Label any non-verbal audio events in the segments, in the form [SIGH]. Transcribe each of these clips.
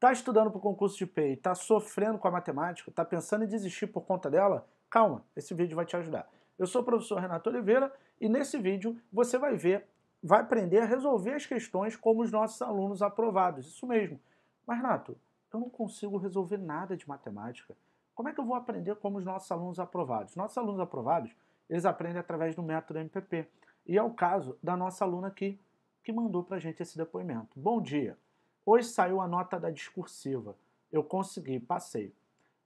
Tá estudando para o concurso de PEI, tá sofrendo com a matemática, tá pensando em desistir por conta dela? Calma, esse vídeo vai te ajudar. Eu sou o professor Renato Oliveira e nesse vídeo você vai ver, vai aprender a resolver as questões como os nossos alunos aprovados. Isso mesmo. Mas Renato, eu não consigo resolver nada de matemática. Como é que eu vou aprender como os nossos alunos aprovados? Nossos alunos aprovados, eles aprendem através do método MPP. E é o caso da nossa aluna aqui, que mandou para a gente esse depoimento. Bom dia! Hoje saiu a nota da discursiva. Eu consegui, passei.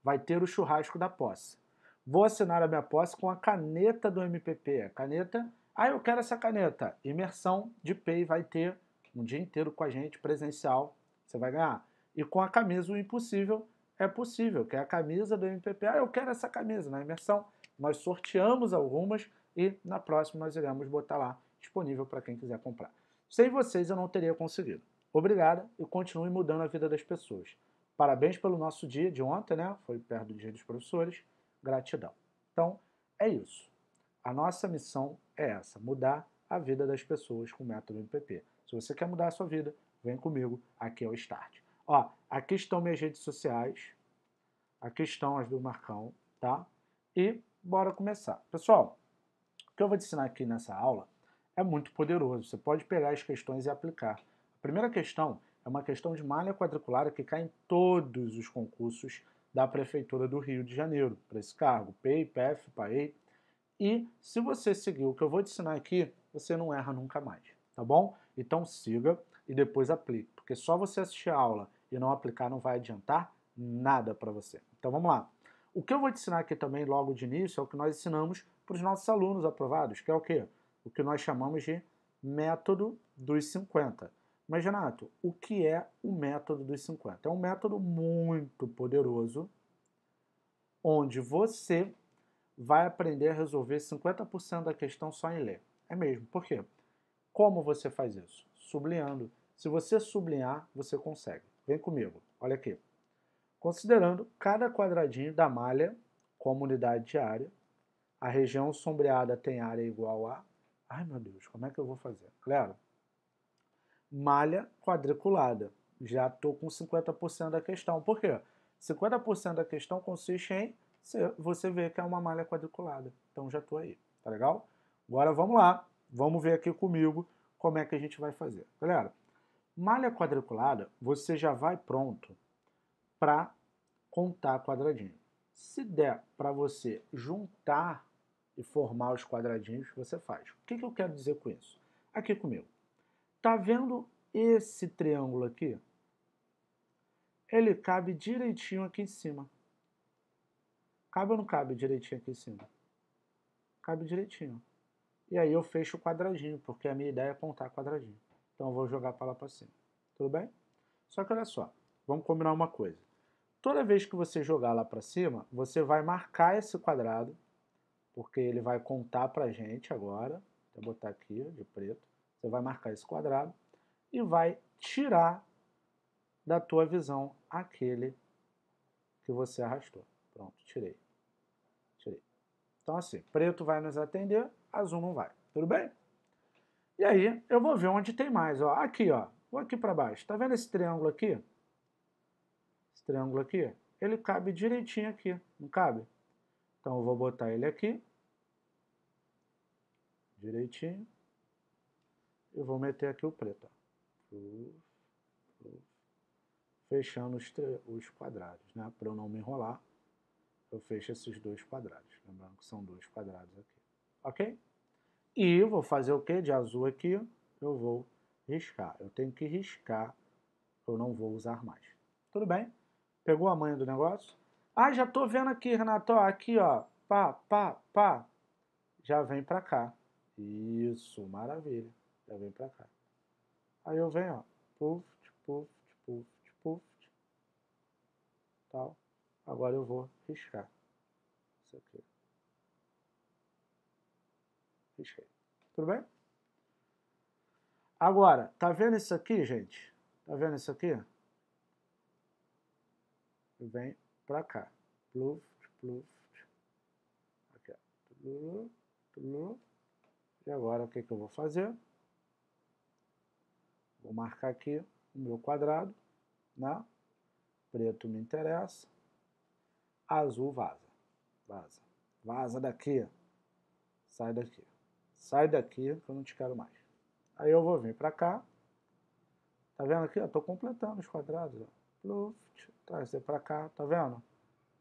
Vai ter o churrasco da posse. Vou assinar a minha posse com a caneta do MPP. A caneta. Ah, eu quero essa caneta. Imersão de PEI vai ter um dia inteiro com a gente, presencial. Você vai ganhar. E com a camisa, o impossível é possível, que é a camisa do MPP. Ah, eu quero essa camisa. Na imersão, nós sorteamos algumas e na próxima nós iremos botar lá disponível para quem quiser comprar. Sem vocês, eu não teria conseguido. Obrigada e continue mudando a vida das pessoas. Parabéns pelo nosso dia de ontem, né? Foi perto do dia dos professores. Gratidão. Então, é isso. A nossa missão é essa: mudar a vida das pessoas com o método MPP. Se você quer mudar a sua vida, vem comigo. Aqui é o Start. Ó, aqui estão minhas redes sociais. Aqui estão as do Marcão, tá? E bora começar. Pessoal, o que eu vou te ensinar aqui nessa aula é muito poderoso. Você pode pegar as questões e aplicar primeira questão é uma questão de malha quadriculada que cai em todos os concursos da Prefeitura do Rio de Janeiro para esse cargo, PEI, PEF, PAEI. E se você seguir o que eu vou te ensinar aqui, você não erra nunca mais, tá bom? Então siga e depois aplique, porque só você assistir a aula e não aplicar não vai adiantar nada para você. Então vamos lá. O que eu vou te ensinar aqui também logo de início é o que nós ensinamos para os nossos alunos aprovados, que é o quê? O que nós chamamos de método dos 50. Mas, Renato, o que é o método dos 50? É um método muito poderoso, onde você vai aprender a resolver 50% da questão só em ler. É mesmo. Por quê? Como você faz isso? Sublinhando. Se você sublinhar, você consegue. Vem comigo. Olha aqui. Considerando cada quadradinho da malha como unidade de área, a região sombreada tem área igual a... Ai, meu Deus, como é que eu vou fazer? Galera, malha quadriculada. Já estou com 50% da questão. Por quê? 50% da questão consiste em você ver que é uma malha quadriculada. Então já estou aí, tá legal? Agora vamos lá, vamos ver aqui comigo como é que a gente vai fazer. Galera, malha quadriculada, você já vai pronto para contar quadradinho. Se der para você juntar e formar os quadradinhos, você faz. O que, que eu quero dizer com isso? Aqui comigo. Tá vendo esse triângulo aqui? Ele cabe direitinho aqui em cima. Cabe ou não cabe direitinho aqui em cima? Cabe direitinho. E aí eu fecho o quadradinho, porque a minha ideia é apontar quadradinho. Então eu vou jogar para lá para cima. Tudo bem? Só que olha só, vamos combinar uma coisa. Toda vez que você jogar lá para cima, você vai marcar esse quadrado, porque ele vai contar para a gente agora. Vou botar aqui de preto. Você vai marcar esse quadrado e vai tirar da tua visão aquele que você arrastou. Pronto, tirei. Tirei. Então assim, preto vai nos atender, azul não vai. Tudo bem? E aí eu vou ver onde tem mais. Ó, aqui, ó. Vou aqui para baixo. Tá vendo esse triângulo aqui? Esse triângulo aqui? Ele cabe direitinho aqui, não cabe? Então eu vou botar ele aqui. Direitinho eu vou meter aqui o preto. Fechando os, os quadrados, né? Para eu não me enrolar, eu fecho esses dois quadrados. Lembrando que são dois quadrados aqui. Ok? E eu vou fazer o que de azul aqui? Eu vou riscar. Eu tenho que riscar, eu não vou usar mais. Tudo bem? Pegou a manha do negócio? Ah, já tô vendo aqui, Renato, aqui, ó, pá, pá, pá, já vem para cá. Isso, maravilha. Eu vem pra cá. Aí eu venho, ó. Puft, puft, puft, puft. Tal. Agora eu vou riscar. Isso aqui. Risquei. Tudo bem? Agora, tá vendo isso aqui, gente? Tá vendo isso aqui? vem pra cá. Pluf, pluf. Aqui, ó. E agora o que, que eu vou fazer? Vou marcar aqui o meu quadrado, né? Preto me interessa. Azul vaza. Vaza. Vaza daqui. Sai daqui. Sai daqui que eu não te quero mais. Aí eu vou vir para cá. Tá vendo aqui? Eu tô completando os quadrados. Ó. Luft, trazer para cá. Tá vendo?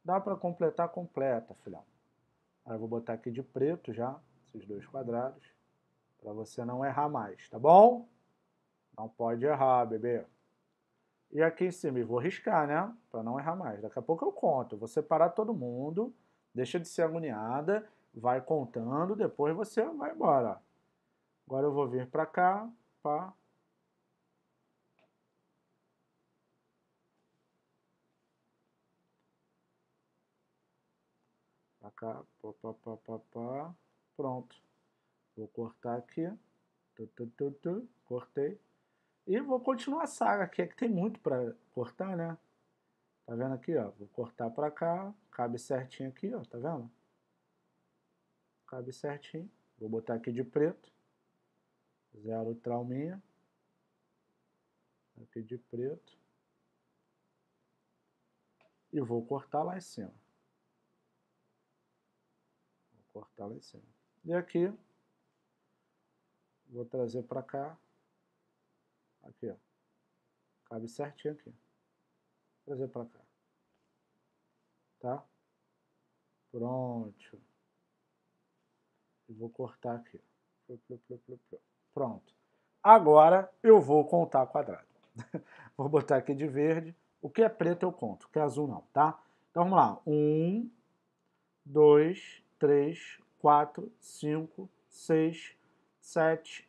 Dá para completar, completa, filhão. Aí eu vou botar aqui de preto já, esses dois quadrados, para você não errar mais, tá bom? Não pode errar, bebê. E aqui em cima, eu vou riscar, né? Para não errar mais. Daqui a pouco eu conto. Vou separar todo mundo. Deixa de ser agoniada. Vai contando. Depois você vai embora. Agora eu vou vir para cá. Pá, pra cá, pá, pá, pá, pá, pronto. Vou cortar aqui, tu, tu, tu, tu. cortei, e vou continuar a saga aqui, é que tem muito para cortar, né? Tá vendo aqui, ó? Vou cortar para cá, cabe certinho aqui, ó, tá vendo? Cabe certinho. Vou botar aqui de preto. Zero trauminha. Aqui de preto. E vou cortar lá em cima. Vou cortar lá em cima. E aqui, vou trazer para cá. Aqui, ó. Cabe certinho aqui. Vou trazer para cá. Tá? Pronto. E vou cortar aqui. Pronto. Agora eu vou contar quadrado. [LAUGHS] vou botar aqui de verde. O que é preto eu conto, o que é azul não, tá? Então vamos lá. 1, 2, 3, 4, 5, 6, 7,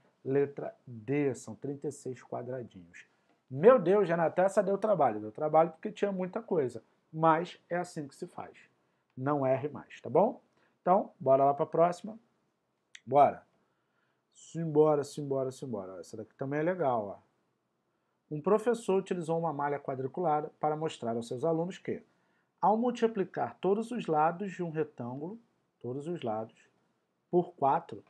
Letra D, são 36 quadradinhos. Meu Deus, Renata, essa deu trabalho. Deu trabalho porque tinha muita coisa. Mas é assim que se faz. Não erre mais, tá bom? Então, bora lá para a próxima. Bora. Simbora, simbora, simbora. Essa daqui também é legal, ó. Um professor utilizou uma malha quadriculada para mostrar aos seus alunos que, ao multiplicar todos os lados de um retângulo, todos os lados, por 4,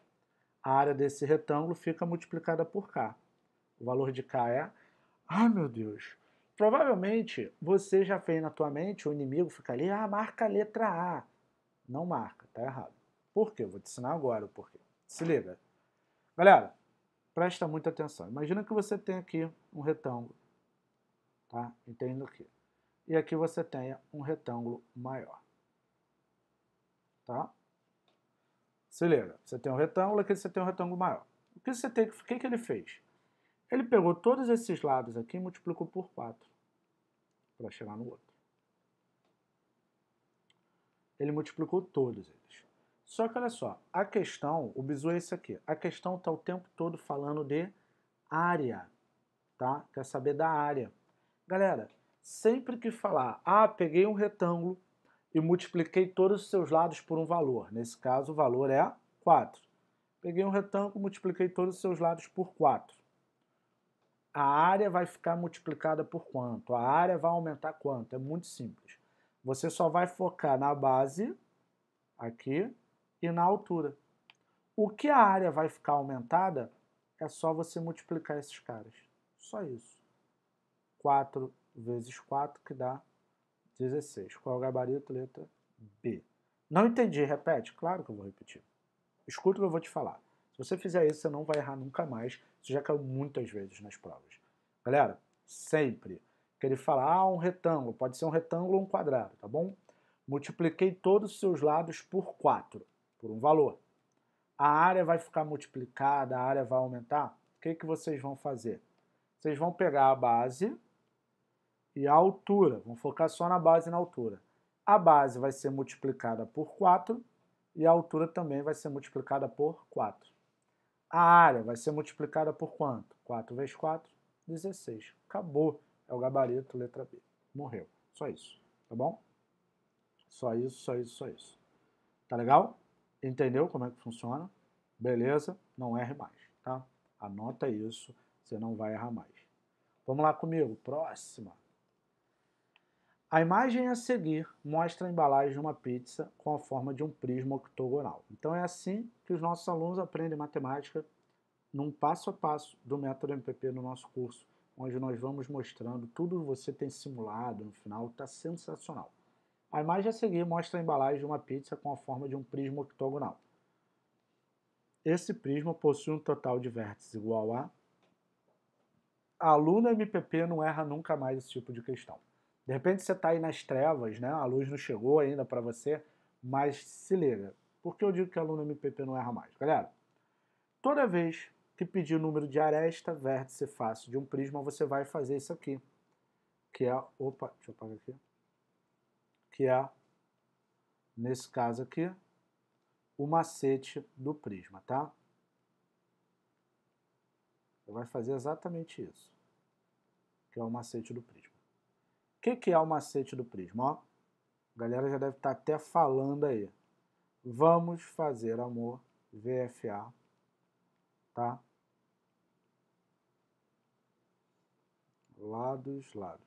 a área desse retângulo fica multiplicada por K. O valor de K é... Ai, meu Deus! Provavelmente, você já fez na tua mente, o inimigo fica ali, ah, marca a letra A. Não marca, tá errado. Por quê? vou te ensinar agora o porquê. Se liga. Galera, presta muita atenção. Imagina que você tem aqui um retângulo, tá? Entendo aqui. E aqui você tenha um retângulo maior, tá? Se liga, você tem um retângulo, aqui você tem um retângulo maior. O que, você tem, o que, ele fez? Ele pegou todos esses lados aqui e multiplicou por 4 para chegar no outro. Ele multiplicou todos eles. Só que olha só, a questão, o bizu é esse aqui, a questão está o tempo todo falando de área, tá? Quer saber da área. Galera, sempre que falar, ah, peguei um retângulo, e multipliquei todos os seus lados por um valor. Nesse caso, o valor é 4. Peguei um retângulo, multipliquei todos os seus lados por 4. A área vai ficar multiplicada por quanto? A área vai aumentar quanto? É muito simples. Você só vai focar na base, aqui, e na altura. O que a área vai ficar aumentada é só você multiplicar esses caras. Só isso. 4 vezes 4 que dá 16. Qual é o gabarito? Letra B. Não entendi, repete. Claro que eu vou repetir. Escuta o que eu vou te falar. Se você fizer isso, você não vai errar nunca mais. Você já caiu muitas vezes nas provas. Galera, sempre que ele fala, ah, um retângulo, pode ser um retângulo ou um quadrado, tá bom? Multipliquei todos os seus lados por 4, por um valor. A área vai ficar multiplicada, a área vai aumentar. O que, que vocês vão fazer? Vocês vão pegar a base e a altura. Vamos focar só na base e na altura. A base vai ser multiplicada por 4 e a altura também vai ser multiplicada por 4. A área vai ser multiplicada por quanto? 4 vezes 4, 16. Acabou. É o gabarito, letra B. Morreu. Só isso. Tá bom? Só isso, só isso, só isso. Tá legal? Entendeu como é que funciona? Beleza? Não erre mais, tá? Anota isso, você não vai errar mais. Vamos lá comigo. Próxima. A imagem a seguir mostra a embalagem de uma pizza com a forma de um prisma octogonal. Então é assim que os nossos alunos aprendem matemática num passo a passo do método MPP no nosso curso, onde nós vamos mostrando tudo você tem simulado no final, está sensacional. A imagem a seguir mostra a embalagem de uma pizza com a forma de um prisma octogonal. Esse prisma possui um total de vértices igual a... A aluna MPP não erra nunca mais esse tipo de questão. De repente você está aí nas trevas, né? a luz não chegou ainda para você, mas se liga. Por que eu digo que aluno MPP não erra mais? Galera, toda vez que pedir o número de aresta, vértice face de um prisma, você vai fazer isso aqui. Que é, opa, deixa eu apagar aqui. Que é, nesse caso aqui, o macete do prisma, tá? Você vai fazer exatamente isso, que é o macete do prisma que, que é o macete do prisma? Ó, a galera já deve estar tá até falando aí. Vamos fazer amor VFA, tá? Lados, lados.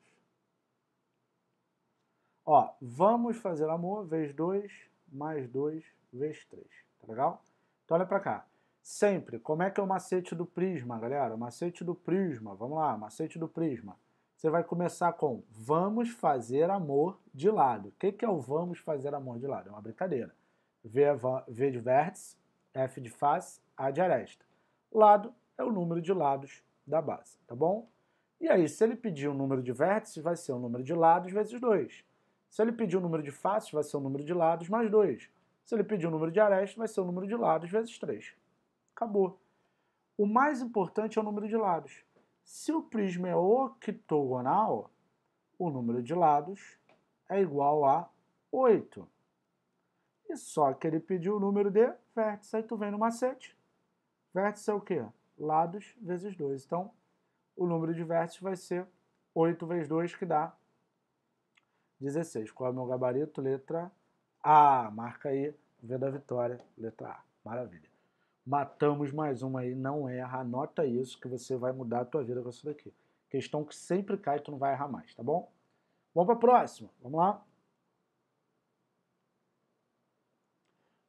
Ó, vamos fazer amor vezes 2, mais 2, vezes 3, tá legal? Então olha pra cá. Sempre, como é que é o macete do prisma, galera? O macete do prisma, vamos lá, macete do prisma você vai começar com vamos fazer amor de lado. O que, que é o vamos fazer amor de lado? É uma brincadeira. V, é v de vértice, F de face, A de aresta. Lado é o número de lados da base, tá bom? E aí, se ele pedir o um número de vértices, vai ser o um número de lados vezes 2. Se ele pedir o um número de faces, vai ser o número de lados mais 2. Se ele pedir o número de arestas, vai ser o número de lados vezes 3. Acabou. O mais importante é o número de lados. Se o prisma é octogonal, o número de lados é igual a 8. E só que ele pediu o número de vértices, aí tu vem no macete. Vértice é o quê? Lados vezes 2. Então, o número de vértices vai ser 8 vezes 2, que dá 16. Qual é o meu gabarito? Letra A. Marca aí, V da vitória, letra A. Maravilha matamos mais uma aí. Não erra, anota isso que você vai mudar a tua vida com isso daqui. Questão que sempre cai, tu não vai errar mais, tá bom? Vamos para a próxima, vamos lá.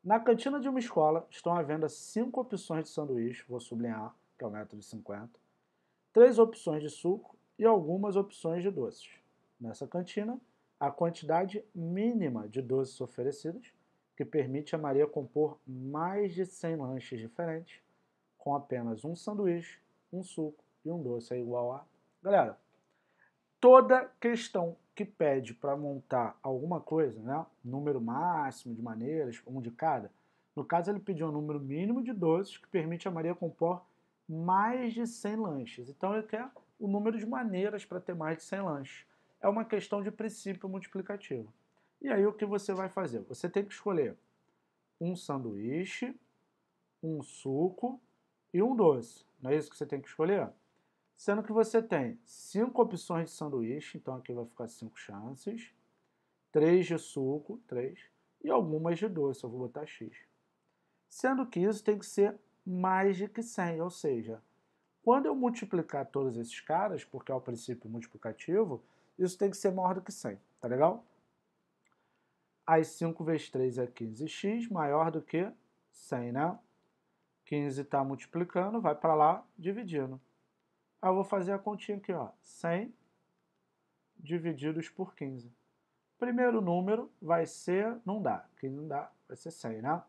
Na cantina de uma escola estão à venda cinco opções de sanduíche, vou sublinhar, que é o método 50, três opções de suco e algumas opções de doces. Nessa cantina, a quantidade mínima de doces oferecidos que permite a Maria compor mais de 100 lanches diferentes, com apenas um sanduíche, um suco e um doce é igual a. Galera, toda questão que pede para montar alguma coisa, né? Número máximo de maneiras, um de cada. No caso, ele pediu um número mínimo de doces que permite a Maria compor mais de 100 lanches. Então, ele quer o número de maneiras para ter mais de 100 lanches. É uma questão de princípio multiplicativo. E aí o que você vai fazer? Você tem que escolher um sanduíche, um suco e um doce. Não é isso que você tem que escolher? Sendo que você tem cinco opções de sanduíche, então aqui vai ficar cinco chances, três de suco, três, e algumas de doce, eu vou botar X. Sendo que isso tem que ser mais de que 100, ou seja, quando eu multiplicar todos esses caras, porque é o princípio multiplicativo, isso tem que ser maior do que 100, tá legal? As 5 vezes 3 é 15x, maior do que 100, né? 15 está multiplicando, vai para lá, dividindo. Aí eu vou fazer a continha aqui, ó. 100 divididos por 15. Primeiro número vai ser, não dá, 15 não dá, vai ser 100, né?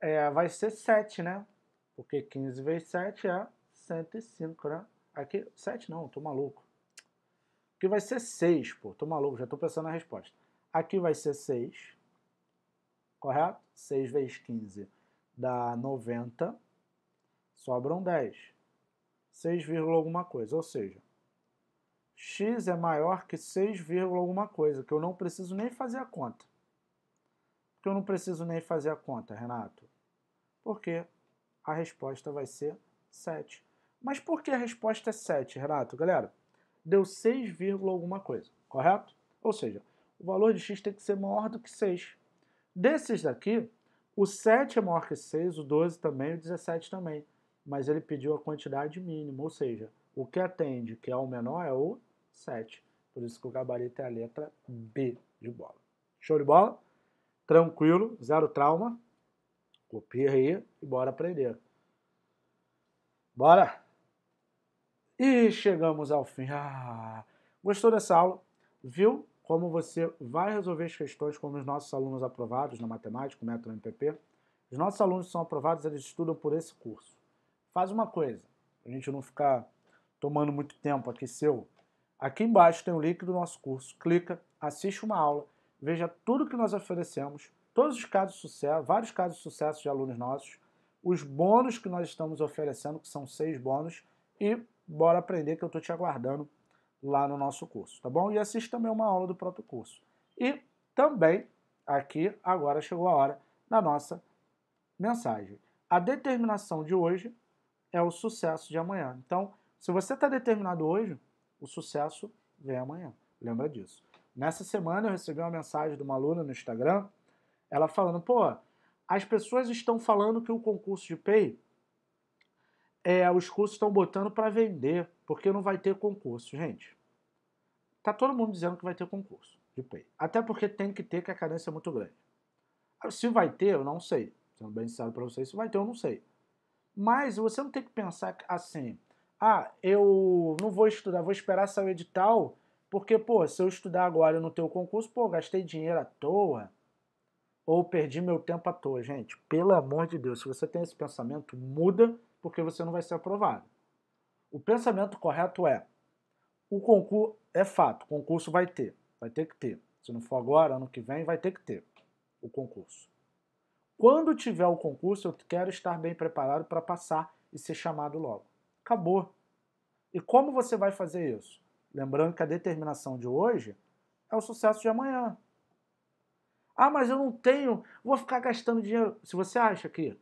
É, vai ser 7, né? Porque 15 vezes 7 é 105, né? Aqui, 7 não, tô maluco. Aqui vai ser 6, pô, tô maluco, já tô pensando na resposta. Aqui vai ser 6, correto? 6 vezes 15 dá 90, sobram 10. 6, alguma coisa, ou seja, x é maior que 6, alguma coisa, que eu não preciso nem fazer a conta. Porque eu não preciso nem fazer a conta, Renato? Porque a resposta vai ser 7. Mas por que a resposta é 7, Renato? Galera, deu 6, alguma coisa, correto? Ou seja, o valor de x tem que ser maior do que 6. Desses daqui, o 7 é maior que 6, o 12 também, o 17 também. Mas ele pediu a quantidade mínima, ou seja, o que atende, que é o menor, é o 7. Por isso que o gabarito é a letra B de bola. Show de bola? Tranquilo, zero trauma. Copia aí e bora aprender. Bora! E chegamos ao fim. Ah, gostou dessa aula? Viu como você vai resolver as questões como os nossos alunos aprovados na matemática, o método MPP. Os nossos alunos são aprovados, eles estudam por esse curso. Faz uma coisa, a gente não ficar tomando muito tempo aqui seu. Aqui embaixo tem o link do nosso curso. Clica, assiste uma aula, veja tudo que nós oferecemos, todos os casos de sucesso, vários casos de sucesso de alunos nossos, os bônus que nós estamos oferecendo, que são seis bônus, e bora aprender que eu estou te aguardando lá no nosso curso, tá bom? E assiste também uma aula do próprio curso. E também, aqui, agora chegou a hora da nossa mensagem. A determinação de hoje é o sucesso de amanhã. Então, se você está determinado hoje, o sucesso vem amanhã. Lembra disso. Nessa semana eu recebi uma mensagem de uma aluna no Instagram, ela falando, pô, as pessoas estão falando que o concurso de PEI é, os cursos estão botando para vender, porque não vai ter concurso, gente. Tá todo mundo dizendo que vai ter concurso de pay. Até porque tem que ter, que a cadência é muito grande. Ah, se vai ter, eu não sei. Sendo bem sincero para vocês, se vai ter, eu não sei. Mas você não tem que pensar assim, ah, eu não vou estudar, vou esperar sair o edital, porque, pô, se eu estudar agora e não ter o concurso, pô, gastei dinheiro à toa ou perdi meu tempo à toa, gente. Pelo amor de Deus, se você tem esse pensamento, muda porque você não vai ser aprovado. O pensamento correto é: o concurso é fato, o concurso vai ter, vai ter que ter. Se não for agora, ano que vem, vai ter que ter o concurso. Quando tiver o concurso, eu quero estar bem preparado para passar e ser chamado logo. Acabou. E como você vai fazer isso? Lembrando que a determinação de hoje é o sucesso de amanhã. Ah, mas eu não tenho, vou ficar gastando dinheiro. Se você acha que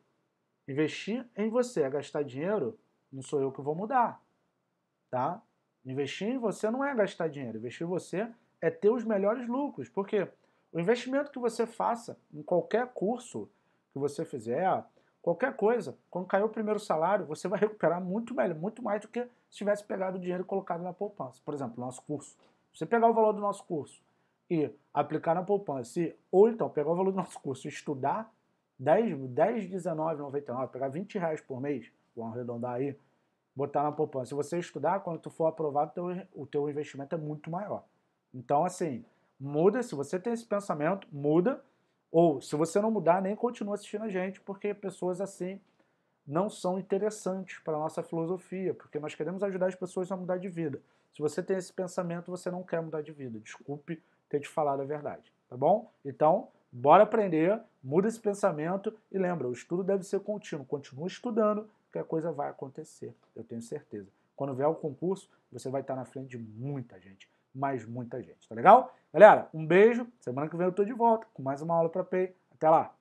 Investir em você é gastar dinheiro, não sou eu que vou mudar, tá? Investir em você não é gastar dinheiro, investir em você é ter os melhores lucros, porque o investimento que você faça em qualquer curso que você fizer, qualquer coisa, quando cair o primeiro salário, você vai [LAUGHS] recuperar muito melhor, muito mais do que se tivesse pegado o dinheiro e colocado na poupança. Por exemplo, nosso curso. Você pegar o valor do nosso curso e aplicar na poupança, ou então pegar o valor do nosso curso e estudar, 10, 10 19,99, pegar 20 reais por mês, vou arredondar aí, botar na poupança. Se você estudar, quando tu for aprovado, teu, o teu investimento é muito maior. Então, assim, muda. Se você tem esse pensamento, muda. Ou, se você não mudar, nem continua assistindo a gente, porque pessoas assim não são interessantes para a nossa filosofia, porque nós queremos ajudar as pessoas a mudar de vida. Se você tem esse pensamento, você não quer mudar de vida. Desculpe ter te falado a verdade, tá bom? Então, Bora aprender, muda esse pensamento e lembra, o estudo deve ser contínuo. Continua estudando que a coisa vai acontecer, eu tenho certeza. Quando vier o concurso, você vai estar na frente de muita gente, mais muita gente, tá legal? Galera, um beijo, semana que vem eu tô de volta com mais uma aula para Pay. Até lá.